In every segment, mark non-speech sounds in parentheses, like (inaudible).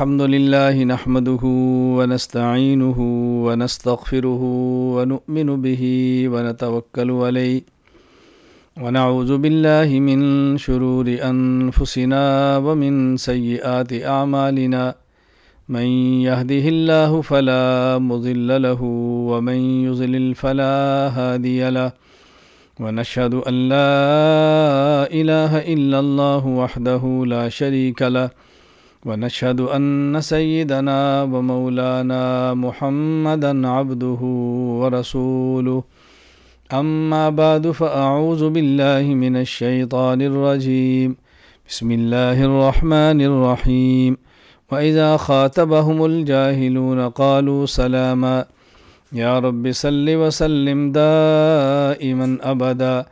الحمد لله نحمده ونستعينه ونستغفره ونؤمن به ونتوكل عليه ونعوذ بالله من شرور أنفسنا ومن سيئات أعمالنا من يهده الله فلا مضل له ومن يضلل فلا هادي له ونشهد أن لا إله إلا الله وحده لا شريك له ونشهد أن سيدنا ومولانا محمدا عبده ورسوله أما بعد فأعوذ بالله من الشيطان الرجيم بسم الله الرحمن الرحيم وإذا خاطبهم الجاهلون قالوا سلاما يا رب صل وسلم دائما أبدا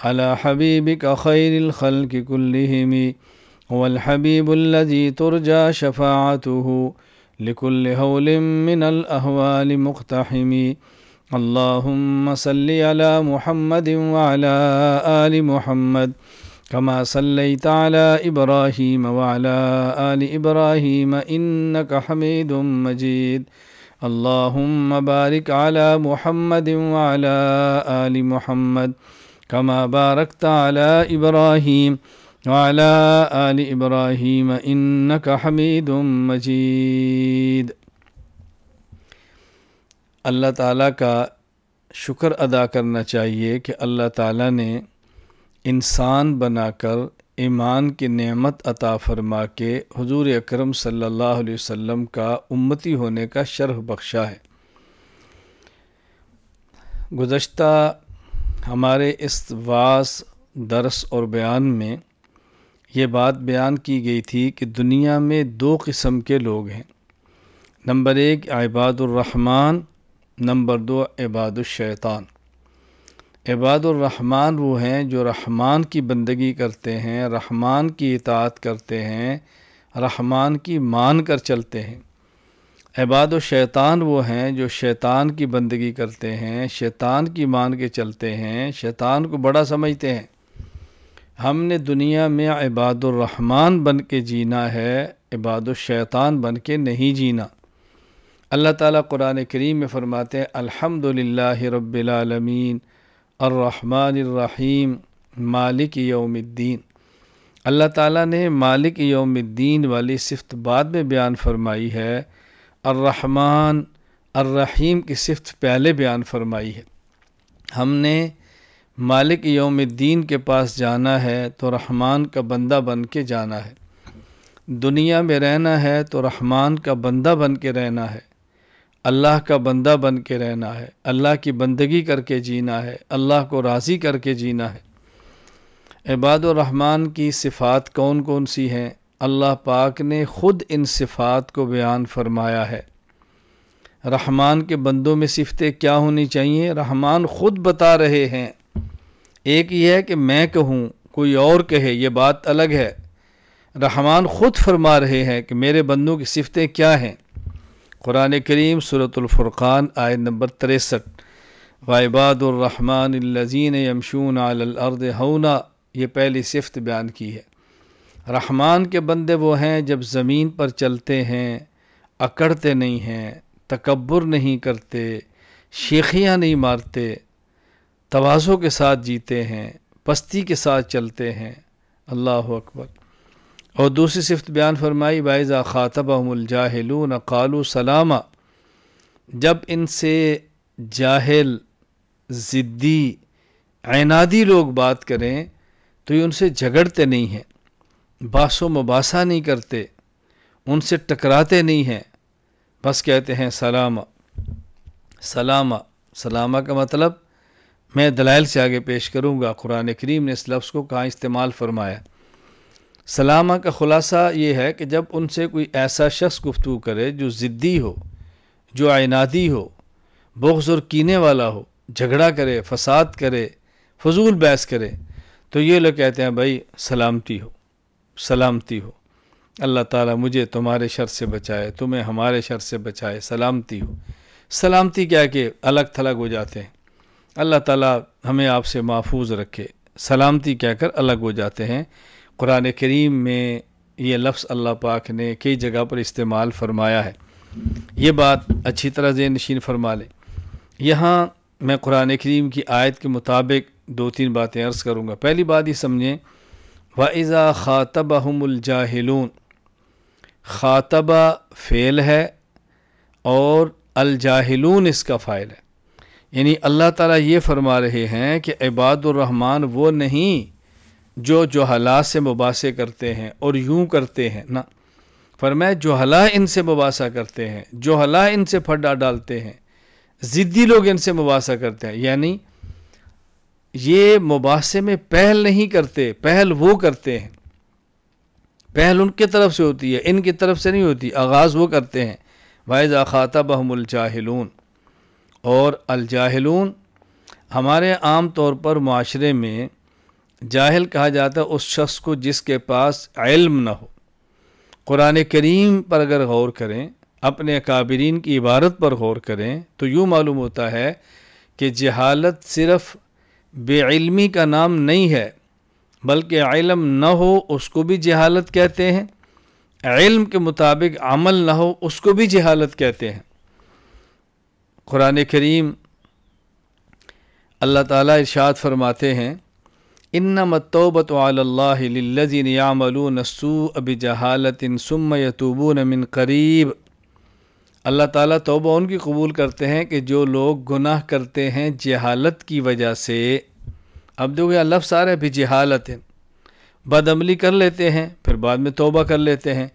على حبيبك خير الخلق كلهم هو الحبيب الذي ترجى شفاعته لكل هول من الأهوال مقتحم اللهم صل على محمد وعلى آل محمد كما صليت على إبراهيم وعلى آل إبراهيم إنك حميد مجيد اللهم بارك على محمد وعلى آل محمد كما باركت على إبراهيم وعلى آل إبراهيم إنك حميد مجيد अल्लाह ताला का शुक्र अदा करना चाहिए कि अल्लाह ताला ने इंसान बनाकर ईमान की नेमत अता फरमा के हजूर अक्रम सल्लल्लाहु अलैहि वसल्लम का उम्मती होने का शर्फ बख्शा है गुज्त हमारे इस वास दरस और बयान में ये बात बयान की गई थी कि दुनिया में दो किस्म के लोग हैं नंबर एक इबादुररहमान नंबर दो इबादुलशैतान इबादुररहमान वो हैं जो रहमान की बंदगी करते हैं रहमान की इतात करते हैं रहमान की मान कर चलते हैं इबाद वो हैं जो शैतान की बंदगी करते हैं शैतान की मान के चलते हैं शैतान को बड़ा समझते हैं हमने दुनिया में इबादुररहमान बन के जीना है शैतान बन के नहीं जीना अल्लाह ताला कुरान करीम में फ़रमाते हैं अल्हम्दुलिल्लाह रब्बिलालमीन अर्रहमानिर्रहीम मालिक यौमिद्दीन अल्लाह ताला ने मालिक यौमिद्दीन वाली सिफत बाद में बयान फरमाई है अर्रहमान अर्रहीम की सिफत पहले बयान फरमाई है हमने मालिक योम दीन के पास जाना है तो रहमान का बंदा बन के जाना है दुनिया में रहना है तो रहमान का बंदा बन के रहना है अल्लाह का बंदा बन के रहना है अल्लाह की बंदगी करके जीना है अल्लाह को राज़ी करके जीना है इबादुररहमान की सिफ़ात कौन कौन सी हैं अल्लाह पाक ने ख़ुद इन सिफ़ात को बयान फरमाया है रहमान के बंदों में सिफतें क्या होनी चाहिए रहमान ख़ुद बता रहे हैं एक ये है कि मैं कहूँ कोई और कहे ये बात अलग है रहमान ख़ुद फरमा रहे हैं कि मेरे बंदों की सिफतें क्या हैं कुरान करीम सूरतुल्फ़ुर्क़ान आय नंबर तिरसठ वाइबादुररहमानज़ीन यमशून अलअर्द हौना ये पहली सिफत बयान की है रहमान के बंदे वो हैं जब ज़मीन पर चलते हैं अकड़ते नहीं हैं तकबर नहीं करते शेखियाँ नहीं मारते तोज़ो के साथ जीते हैं पस्ती के साथ चलते हैं अल्लाह अकबर और दूसरी सिफत बयान फरमाई बाइज़ा न कालू सलामा जब इनसे जाहल ज़िद्दी ऐनादी लोग बात करें तो ये उनसे झगड़ते नहीं हैं बासो मुबासा नहीं करते उनसे टकराते नहीं हैं बस कहते हैं सलामा सलामा सलामा का मतलब मैं दलाइल से आगे पेश करूँगा कुरान करीम ने इस लफ्ज़ को कहाँ इस्तेमाल फरमाया सलामा का ख़ुलासा ये है कि जब उनसे कोई ऐसा शख्स गुफ्तु करे जो ज़िद्दी हो जो आयनादी हो बग्ज़ और कीने वाला हो झगड़ा करे फसाद करे फजूल बहस करे तो ये लोग कहते हैं भाई सलामती हो सलामती हो अल्लाह ताला मुझे तुम्हारे शर से बचाए तुम्हें हमारे शर से बचाए सलामती हो सलामती क्या कि अलग थलग हो जाते हैं अल्लाह ताला हमें आपसे महफूज रखे सलामती कहकर अलग हो जाते हैं कुरान करीम में ये लफ्ज़ अल्लाह पाक ने कई जगह पर इस्तेमाल फरमाया है ये बात अच्छी तरह से नशीन फरमा लें यहाँ मैं कुरान करीम की आयत के मुताबिक दो तीन बातें अर्ज़ करूँगा पहली बात ही समझें वाइज़ा अहमुलजाहलून ख़ातबा फ़ेल है और अलजाहलून इसका फ़ाइल है यानी अल्लाह ताला ये फरमा रहे हैं कि इबादुररहमान वो नहीं जो जो हला से मुबासे करते हैं और यूं करते हैं ना फरमाए जो हला इनसे मुबासा करते हैं जो हला इनसे फड्डा डालते हैं ज़िद्दी लोग इनसे मुबासा करते हैं यानी ये मुबासे में पहल नहीं करते पहल वो करते हैं पहल उनके तरफ से होती है इनकी तरफ से नहीं होती आगाज़ वो करते हैं वायज़ा ख़ाता बहमुल जाहिलून और अलजाहलून हमारे आम तौर पर माशरे में जाहिल कहा जाता है उस शख्स को जिसके पास इल्म न हो क़ुरान करीम पर अगर गौर करें अपने काबरीन की इबारत पर गौर करें तो यूँ मालूम होता है कि जहालत सिर्फ़ बेइल्मी का नाम नहीं है बल्कि इलम न हो उसको भी जहालत कहते हैं इल्म के मुताबिक अमल न हो उसको भी जहालत कहते हैं क़ुरान करीम अल्लाह ताला इरशाद फरमाते हैं इन्ना मतोबत लल्लज़ीन यामलूनसू अब जहालतिन सुम यतूबून मिन करीब अल्लाह ताला तोबा उनकी कबूल करते हैं कि जो लोग गुनाह करते हैं जहालत की वजह से अब देखो यह लफ्स आ रहे भी जहालत बदअमली कर लेते हैं फिर बाद में तोबा कर लेते हैं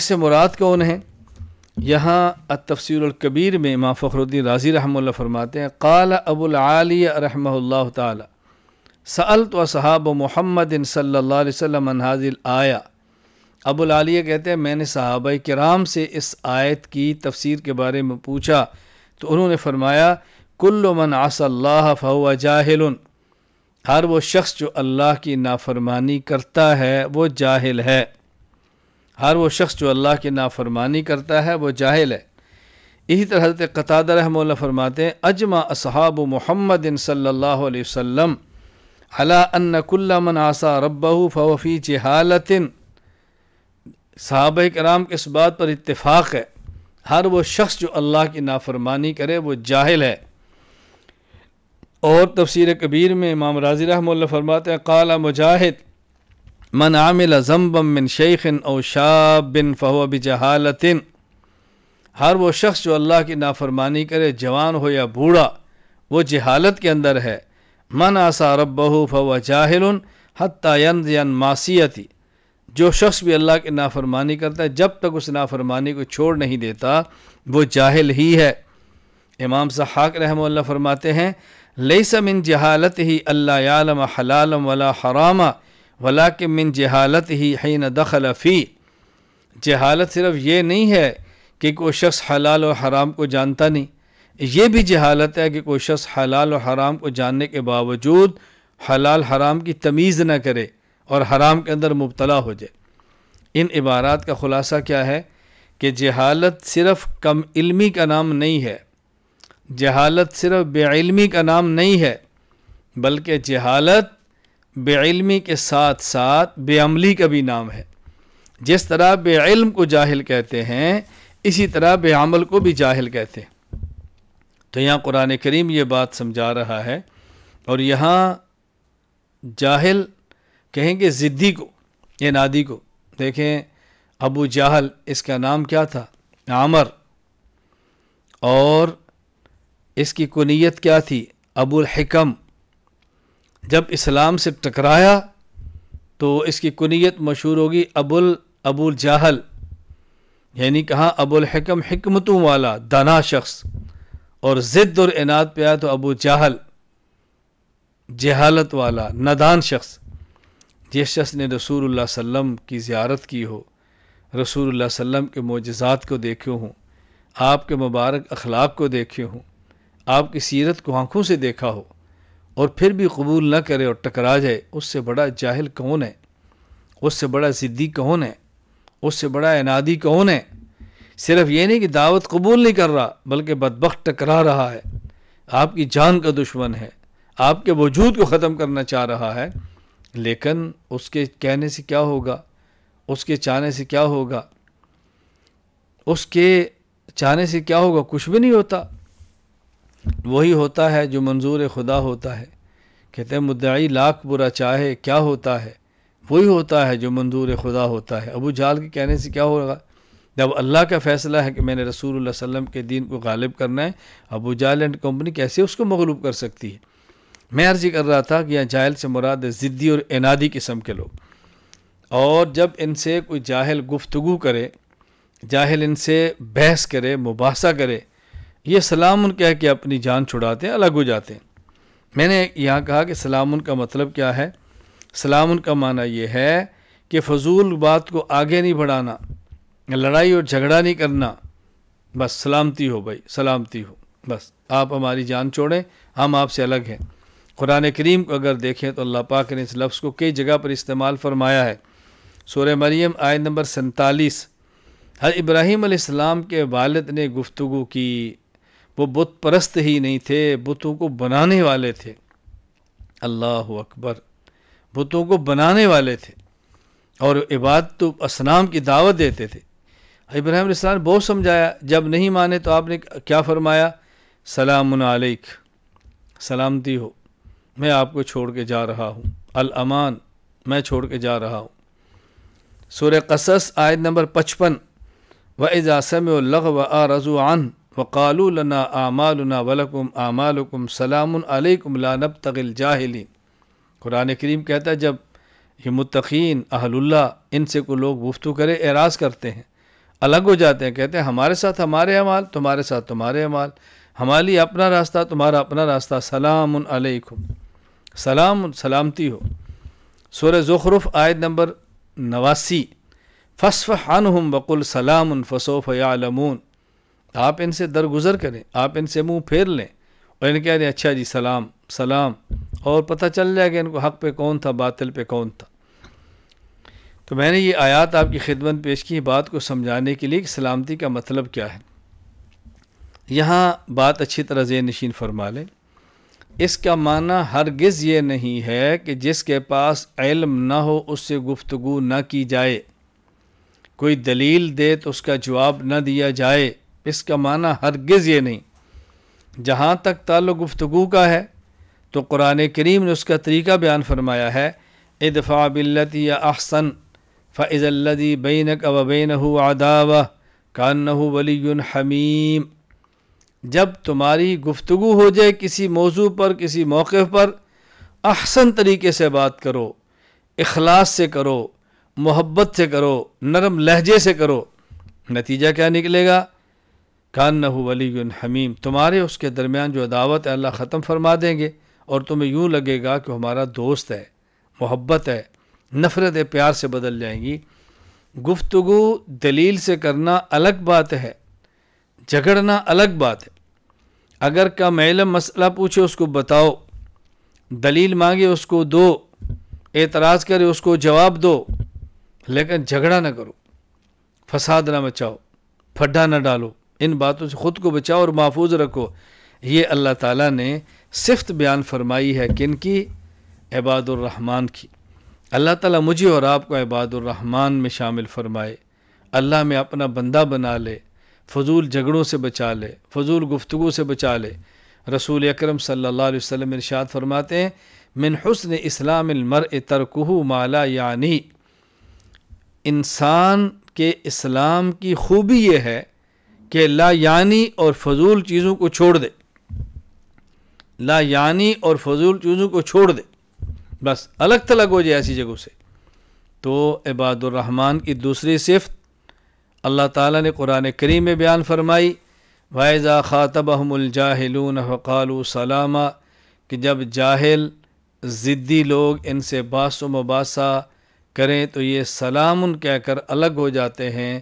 इससे मुराद कौन है यहाँ तफसरकबीर में माँ फ़खरुद्दीन राजी रहमल फरमाते हैं काल अबुलआली रहमल तल तो सहाब महमद सल्ला वसम हाजिल आया अबुलआलिया कहते हैं मैंने सहाब कराम से इस आयत की तफसीर के बारे में पूछा तो उन्होंने फरमाया कुल्लुमन आसल्ला फ़ा जाहल हर वो शख्स जो अल्लाह की नाफरमानी करता है वो जाहिल है हर वो शख्स जो अल्लाह की नाफरमानी करता है वो जाहिल है इसी तरह हजरत कताद रहमल फरमाते हैं अजमा असहाब मोहम्मद सल्ला वसम अला अन्नकुल्लामन आसा रबहू फ़वफ़ी जहालतिन साहब कराम के इस बात पर इतफ़ाक़ है हर वो शख्स जो अल्लाह की नाफरमानी करे वो जाहिल है और तफसर कबीर में इमाम राजी रहमल फरमाते हैं काला मुजाहिद मन आमिल जम्बम मिन शेखिन और शाह बिन फ़हो बजहालतिन हर वो शख्स जो अल्लाह की नाफरमानी करे जवान हो या बूढ़ा वो जहालत के अंदर है मन आसा रबहू फ़वा जाहिल हत्यान यन मासीती जो शख्स भी अल्लाह की नाफरमानी करता है जब तक उस नाफरमानी को छोड़ नहीं देता वो जाहिल ही है इमाम सहाक रहमल्ला फरमाते हैं लई समिन जहालत ही अल्लाम हलालम वला हरामा वला के मिन जहालत ही है न दखल फ़ी जहालत सिर्फ ये नहीं है कि कोई शख्स हलाल और हराम को जानता नहीं ये भी जहालत है कि कोई शख्स हलाल और हराम को जानने के बावजूद हलाल हराम की तमीज़ न करे और हराम के अंदर मुबतला हो जाए इन इबारात का ख़ुलासा क्या है कि जहालत सिर्फ कम इलमी का नाम नहीं है जहालत सिर्फ बेलमी का नाम नहीं है बल्कि जहालत बेलमी के साथ साथ बेअमली का भी नाम है जिस तरह बेइल्म को जाहिल कहते हैं इसी तरह बेअमल को भी जाहिल कहते हैं तो यहाँ कुरान करीम ये बात समझा रहा है और यहाँ जाहिल कहेंगे ज़िद्दी को ये नादी को देखें अबू जाहल इसका नाम क्या था आमर और इसकी कुनीत क्या थी अबुल हकम जब इस्लाम से टकराया तो इसकी कुनीत मशहूर होगी अबुल अबुल जाहल यानी कहाँ अबुल हकम हमतों वाला दाना शख्स और ज़िद्द और इनाद पे आया तो अबू जाहल जहालत वाला नदान शख्स जिस शख्स ने रसूल सल्लम की ज़्यारत की हो रसूल सल्लम के मोजात को देखे हों आपके मुबारक अखलाक को देखे हों आपकी सीरत को आँखों से देखा हो और फिर भी कबूल न करे और टकरा जाए उससे बड़ा जाहिल कौन है उससे बड़ा ज़िद्दी कौन है उससे बड़ा इनादी कौन है सिर्फ ये नहीं कि दावत कबूल नहीं कर रहा बल्कि बदबक टकरा रहा है आपकी जान का दुश्मन है आपके वजूद को ख़त्म करना चाह रहा है लेकिन उसके कहने से क्या होगा उसके चाहने से क्या होगा उसके चाहने से क्या होगा कुछ भी नहीं होता वही होता है जो मंजूर खुदा होता है कहते हैं लाख बुरा चाहे क्या होता है वही होता है जो मंजूर खुदा होता है अबू जाल के कहने से क्या होगा जब अल्लाह का फ़ैसला है कि मैंने रसूल वसम के दीन को गालिब करना है अबू जाल एंड कंपनी कैसे उसको मगलूब कर सकती है मैं अर्जी कर रहा था कि यहाँ जाहल से मुराद ज़िद्दी और इनादी किस्म के लोग और जब इनसे कोई जाहल गुफ्तु करे जाहल इनसे बहस करे मुबासा करे ये सलाम कह के अपनी जान छुड़ाते हैं अलग हो जाते हैं मैंने यहाँ कहा कि सलाम का मतलब क्या है सलाम का माना यह है कि फजूल बात को आगे नहीं बढ़ाना लड़ाई और झगड़ा नहीं करना बस सलामती हो भाई सलामती हो बस आप हमारी जान छोड़ें हम आपसे अलग हैं कुरान करीम को अगर देखें तो अल्लाह पाक ने इस लफ्ज़ को कई जगह पर इस्तेमाल फरमाया है सोरे मरीम आय नंबर सैंतालीस हर इब्राहीम के वालद ने गुफ्तु की वो बुत परस्त ही नहीं थे बुतों को बनाने वाले थे अल्लाह अकबर बुतों को बनाने वाले थे और इबाद तो असनाम की दावत देते थे इब्राहिम ने बहुत समझाया जब नहीं माने तो आपने क्या फरमाया सलाम सलामती हो मैं आपको छोड़ के जा रहा हूँ अलमान मैं छोड़ के जा रहा हूँ सूर्य कसस आयत नंबर पचपन व एजासम लग व रजुआन वक़ालू लना वलकुम आमालकुम सलामकुम लानब तगिल जाहलिन कुरान करीम कहता है जब ये मुतकीन अहल्ला इनसे को लोग गुफ्तु करे एराज़ करते हैं अलग हो जाते हैं कहते हैं हमारे साथ हमारे अमाल तुम्हारे साथ तुम्हारे अमाल हमारे लिए अपना रास्ता तुम्हारा अपना रास्ता सलाम अलैकुम सलाम सलामती हो सुर ज़ुखरुफ आयद नंबर नवासी फ़सफ़ हन हम बकुल सलाम फ़सोफ़ यालमून आप इनसे दरगुजर करें आप इनसे मुंह फेर लें और इनके अरे अच्छा जी सलाम सलाम और पता चल जाएगा इनको हक पे कौन था बातिल पे कौन था तो मैंने ये आयत आपकी खिदमत पेश की बात को समझाने के लिए कि सलामती का मतलब क्या है यहाँ बात अच्छी तरह जे नशीन फरमा लें इसका माना हरगिज़ ये नहीं है कि जिसके पास इल्म ना हो उससे गुफ्तु ना की जाए कोई दलील दे तो उसका जवाब ना दिया जाए इसका माना हरगिज़ ये नहीं जहाँ तक ताल्लुक़ गुफ्तु का है तो कुरान करीम ने उसका तरीका बयान फरमाया है इदफ़ा बिल्लती या अहसन फ़ैज़ल्लदी बैनक अवबैन आदावा कान वली हमीम जब तुम्हारी गुफ्तु हो जाए किसी मौजू पर किसी मौक़ पर अहसन तरीके से बात करो अखलास से करो मोहब्बत से करो नरम लहजे से करो नतीजा क्या निकलेगा कान वली हमीम तुम्हारे उसके दरमियान जो अदावत है अल्लाह ख़त्म फरमा देंगे और तुम्हें यूँ लगेगा कि हमारा दोस्त है मोहब्बत है नफ़रत है प्यार से बदल जाएंगी गुफ्तगु दलील से करना अलग बात है झगड़ना अलग बात है अगर का मैलम मसला पूछे उसको बताओ दलील मांगे उसको दो एतराज़ करे उसको जवाब दो लेकिन झगड़ा ना करो फसाद ना मचाओ फड्ढा ना डालो इन बातों से ख़ुद को बचाओ और महफूज रखो ये अल्लाह ताला ने सिफ्त बयान फरमाई है किन की इबादुररहमान की अल्लाह ताला मुझे और आपको इबादुररहमान में शामिल फरमाए अल्लाह में अपना बंदा बना ले फजूल झगड़ों से बचा ले फजूल गुफ्तु से बचा ले रसूल अक्रम सल्ला वसम इरशाद फरमाते हैं मिन हसन इस्लाम मर माला यानी इंसान के इस्लाम की खूबी यह है कि ला यानी और फजूल चीज़ों को छोड़ दे ला यानी और फजूल चीज़ों को छोड़ दे बस अलग थलग हो जाए ऐसी जगहों से तो इबादुररहमान की दूसरी सिफ्त अल्लाह ताला ने कुरान करीम में बयान फरमाई वायज़ा ख़ातबहमजाहलून फ़ालू सलामा कि जब जाहिल ज़िद्दी लोग इनसे बास मुबासा करें तो ये सलाम उन कहकर अलग हो जाते हैं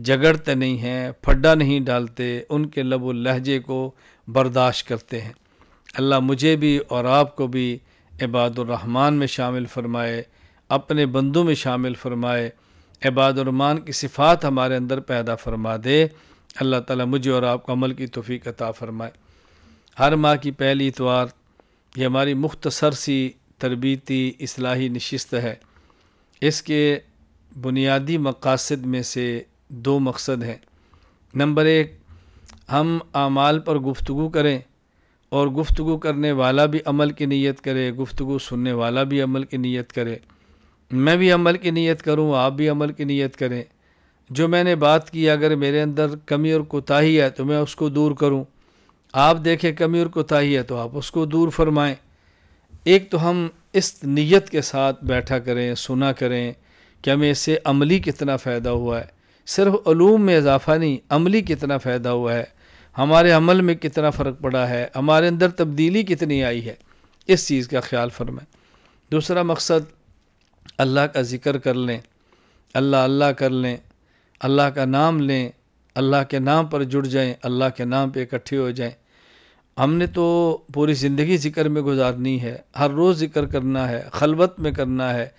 जगड़ते नहीं हैं फड्डा नहीं डालते उनके लब लहजे को बर्दाश्त करते हैं अल्लाह मुझे भी और आपको भी इबादुररहमान में शामिल फ़रमाए अपने बंदों में शामिल फ़रमाए इबादुररहमान की सिफ़ात हमारे अंदर पैदा फ़रमा दे अल्लाह ताला मुझे और आपको अमल की तोफ़ी अता फ़रमाए हर माह की पहली इतवार ये हमारी मुख्तसर सी तरबीती असलाही नशस्त है इसके बुनियादी मकासद में से दो मकसद हैं नंबर एक हम आमाल पर गुफ्तु करें और गुफ्तु करने वाला भी अमल की नीयत करे गुफ्तु सुनने वाला भी अमल की नीयत करे मैं भी अमल की नीयत करूं आप भी अमल की नीयत करें जो मैंने बात की अगर मेरे अंदर कमी और कोताही है तो मैं उसको दूर करूं आप देखें कमी और कोताही है तो आप उसको दूर फरमाएं एक तो हम इस नीयत के साथ बैठा करें सुना करें कि हमें इससे अमली कितना फ़ायदा हुआ है सिर्फ अलूम में इजाफा नहीं अमली कितना फ़ायदा हुआ है हमारे अमल में कितना फ़र्क पड़ा है हमारे अंदर तब्दीली कितनी आई है इस चीज़ का ख्याल फरमाएं दूसरा मकसद अल्लाह का ज़िक्र कर लें अल्लाह अल्लाह कर लें अल्लाह का नाम लें अल्लाह के नाम पर जुड़ जाएं अल्लाह के नाम पे इकट्ठे हो जाएं हमने तो पूरी ज़िंदगी ज़िक्र में गुजारनी है हर रोज़ ज़िक्र करना है खलबत में करना है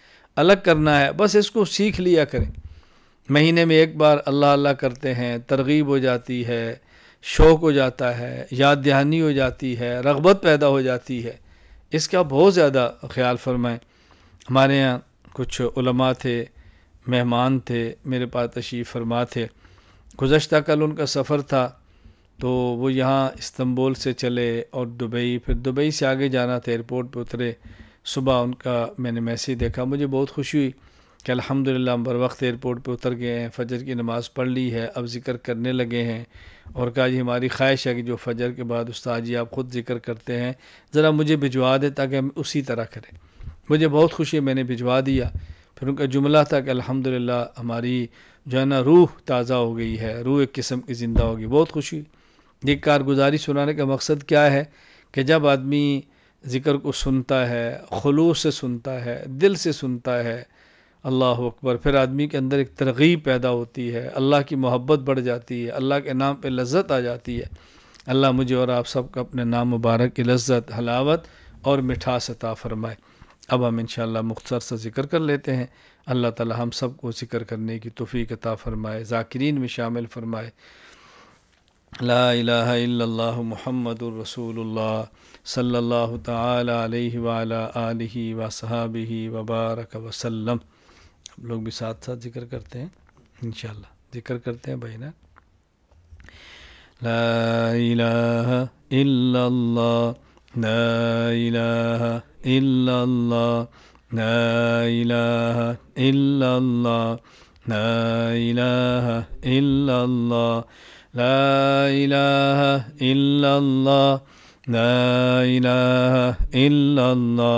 अलग करना है बस इसको सीख लिया करें महीने में एक बार अल्लाह अल्लाह करते हैं तरगीब हो जाती है शौक़ हो जाता है याद दहानी हो जाती है रगबत पैदा हो जाती है इसका बहुत ज़्यादा ख्याल फरमाएँ हमारे यहाँ कुछ उलमा थे मेहमान थे मेरे पास तशीफ़ फरमा थे गुज्त कल उनका सफ़र था तो वो यहाँ इस्तंबुल से चले और दुबई फिर दुबई से आगे जाना था एयरपोर्ट पर उतरे सुबह उनका मैंने मैसेज देखा मुझे बहुत खुशी हुई कि अल्हम्दुलिल्लाह हम बर वक्त एयरपोर्ट पे उतर गए हैं फजर की नमाज़ पढ़ ली है अब ज़िक्र करने लगे हैं और कहा जी हमारी ख्वाहिश है कि जो फजर के बाद उस्ताद जी आप ख़ुद ज़िक्र करते हैं ज़रा मुझे भिजवा दें ताकि हम उसी तरह करें मुझे बहुत खुशी है मैंने भिजवा दिया फिर उनका जुमला था कि अलहमदिल्ला हमारी जो है ना रूह ताज़ा हो गई है रूह एक किस्म की ज़िंदा होगी बहुत खुशी ये कारगुजारी सुनाने का मकसद क्या है कि जब आदमी ज़िक्र को सुनता है खलूस से सुनता है दिल से सुनता है अल्लाह अकबर फिर आदमी के अंदर एक तरगीब पैदा होती है अल्लाह की मोहब्बत बढ़ जाती है अल्लाह के नाम पे लज्जत आ जाती है अल्लाह मुझे और आप सबका अपने नाम मुबारक की लज्जत हलावत और मिठास अता फ़रमाए अब हम इन मुख्तर सा जिक्र कर लेते हैं अल्लाह ताला हम सब को जिक्र करने की तोफ़ी अता फ़रमाए ज़ाकिरीन में शामिल फ़रमाए ला इला महमद रसूलुल्लाह सल्लल्लाहु ताला अलैहि वसहाबी वबारक वसल्लम हम लोग भी साथ साथ जिक्र करते हैं इन जिक्र करते हैं भाई ना ला इलाहा इल्लल्लाह ला इलाहा इल्लल्लाह ला इलाहा इल्लल्लाह ला इलाहा इल्लल्लाह ला इलाहा इल्लल्लाह ला इलाहा इल्लल्लाह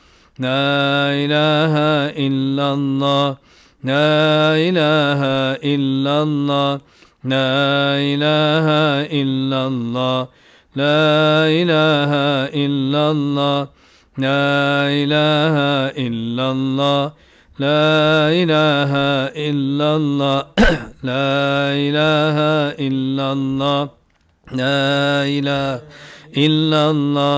La ilahe illallah. La ilahe illallah. La ilahe illallah. La ilahe illallah. La ilahe illallah. La ilahe illallah. (clears throat) La ilahe illallah. La ilahe illallah.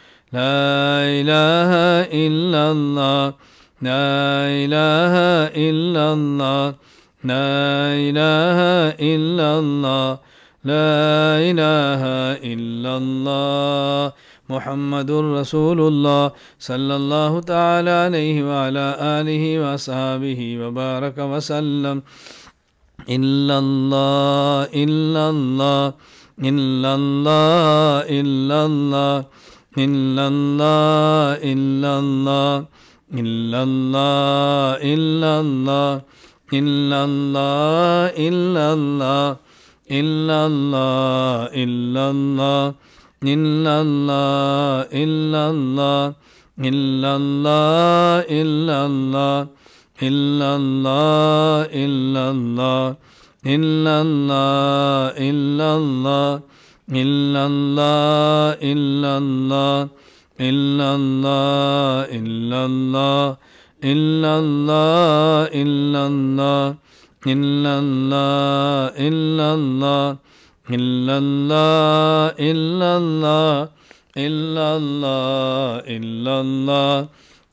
لا إله إلا الله لا إله إلا الله لا إله إلا الله لا إله إلا الله محمد رسول الله صلى الله تعالى عليه وعلى آله وصحبه وبارك وسلم إلا الله إلا الله إلا الله إلا الله إلا الله إلا الله إلا الله إلا الله إلا الله إلا الله إلا الله إلا الله إلا الله إلا الله إلا الله إلا الله إلا الله إلا الله إلا الله إلا الله إلا الله إلا الله إلا الله إلا الله إلا الله إلا الله إلا الله إلا الله إلا الله إلا الله إلا الله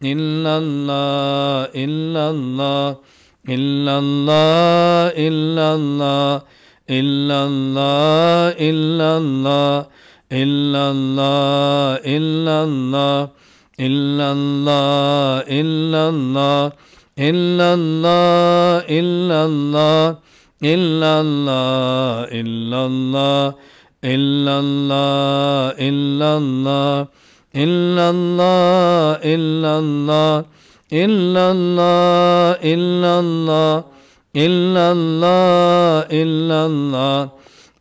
إلا الله إلا الله إلا الله إلا الله إلا الله illallah illallah illallah illallah illallah illallah illallah illallah illallah illallah illallah illallah illallah illallah illallah illallah إلا الله إلا الله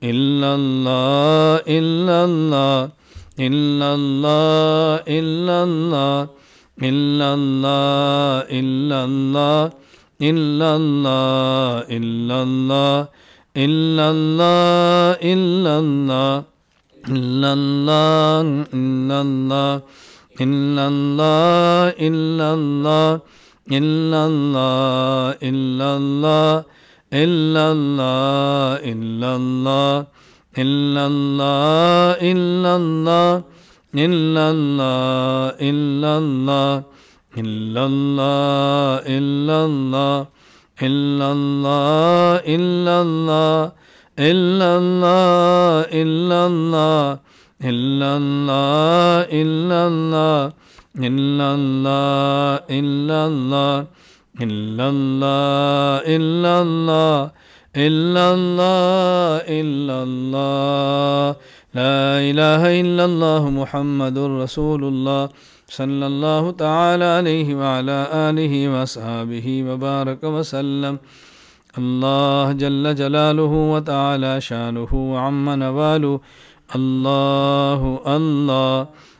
إلا الله إلا الله إلا الله إلا الله إلا الله إلا الله إلا الله إلا الله إلا الله إلا الله إلا الله إلا الله إلا الله illallah, illallah, illallah, illallah, illallah, illallah, illallah, illallah, illallah, illallah, illallah, illallah, illallah, illallah, illallah, illallah. إلا الله إلا الله إلا الله إلا الله إلا الله إلا الله لا إله إلا الله محمد رسول الله صلى الله تعالى عليه وعلى آله وأصحابه وبارك وسلم الله جل جلاله وتعالى شانه وعم نواله الله الله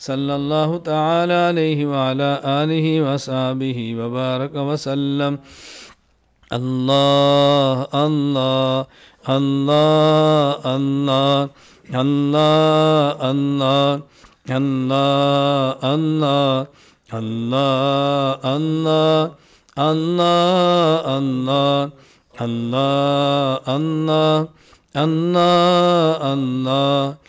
صلى الله تعالى عليه وعلى آله وصحبه وبارك وسلم الله الله الله الله الله الله الله الله الله الله الله الله الله الله الله الله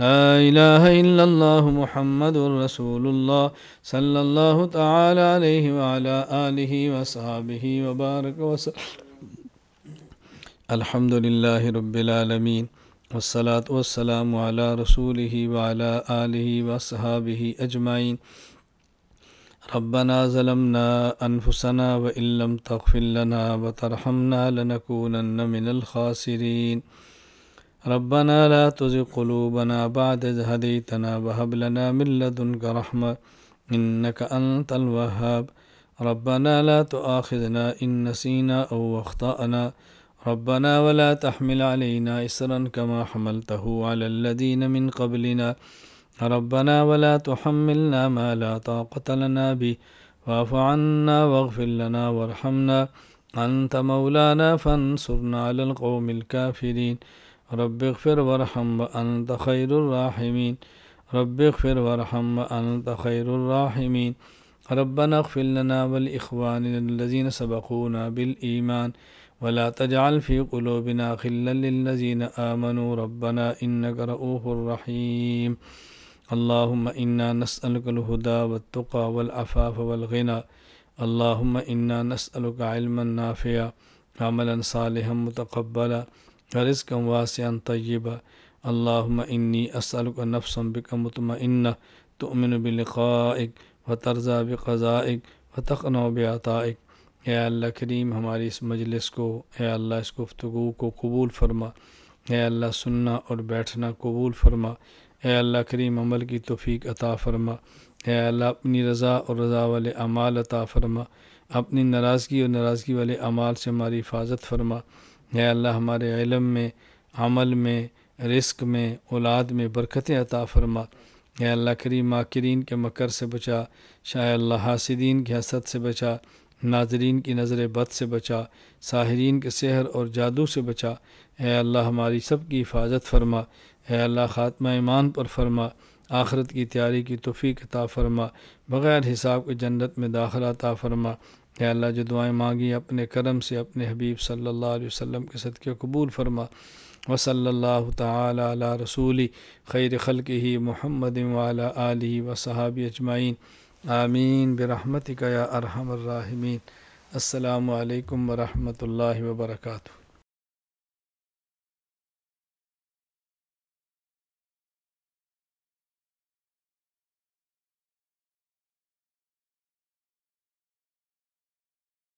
لا إله إلا الله محمد رسول الله صلى الله تعالى عليه وعلى آله وصحبه وبارك وسلم الحمد لله رب العالمين والصلاة والسلام على رسوله وعلى آله وصحبه أجمعين ربنا ظلمنا أنفسنا وإن لم تغفر لنا وترحمنا لنكونن من الخاسرين ربنا لا تزغ قلوبنا بعد إذ هديتنا وهب لنا من لدنك رحمة إنك أنت الوهاب ربنا لا تؤاخذنا إن نسينا أو أخطأنا ربنا ولا تحمل علينا إسرا كما حملته على الذين من قبلنا ربنا ولا تحملنا ما لا طاقة لنا به واعف عنا واغفر لنا وارحمنا أنت مولانا فانصرنا على القوم الكافرين रब फिर वरहम अनत खैरमीन रब फिर वरहम अनत खैरमीन रबन अखफ़िलना वलवानज़ीन सबक़ूना बिलईमान वला तजालफ़ी क़ुलोबिना खिल्लज़ीन आमनु रबना इनकरऊफ़ुररहीम अल्लाम इन्ना नसलकलहुदा वतुक़ा वलआफ़ाफ़ वलगना अल्लाम इन्ना नसलकलमनाफ़िया अमलन सालहम मतकबला रिस्कम वासन तय्यबा अल्लाम इन्नी असलक नफसम बिकमतम तुमिन बिलखाइक व तरजा बज़ाइक व तखनो बताइक ए अल्लाह करीम हमारी इस मजलिस को ए अल्लाह इस गुफ्तु को कबूल फरमा ए अल्लाह सुनना और बैठना कबूल फरमा ए अल्लाह करीम अमल की तोफ़ीक अता फरमा ए अल्लाह अपनी रज़ा और रज़ा वाले अमाल अता फरमा अपनी नाराज़गी और नाराज़गी वाले अमाल से हमारी हिफाजत फरमा है अल्लाह हमारे इलम में अमल में रिस्क में औलाद में बरकतें अता फरमा है अल्लाह करी माकरीन के मकर से बचा शाह अल्लाह हासिदीन की हसद से बचा नाजरीन की नज़र बद से बचा साहरीन के शहर और जादू से बचा है अल्लाह हमारी सब की हिफाजत फरमा है अल्लाह ख़ात्मा ईमान पर फरमा आखरत की तैयारी की तोफ़ी अता फरमा बग़ैर हिसाब के जन्नत में दाखिला अता फरमा अल्लाह जो दुआएँ मांगी अपने करम से अपने हबीब सल्लल्लाहु अलैहि वसल्लम के कबूल फरमा वसल्ला ताली रसूली खैर खल ही महमद वाला आली व सहाबी अजमाइन आमीन बरहमत या अरहमर्राहमीन अल्लाम वरहमल वबरकू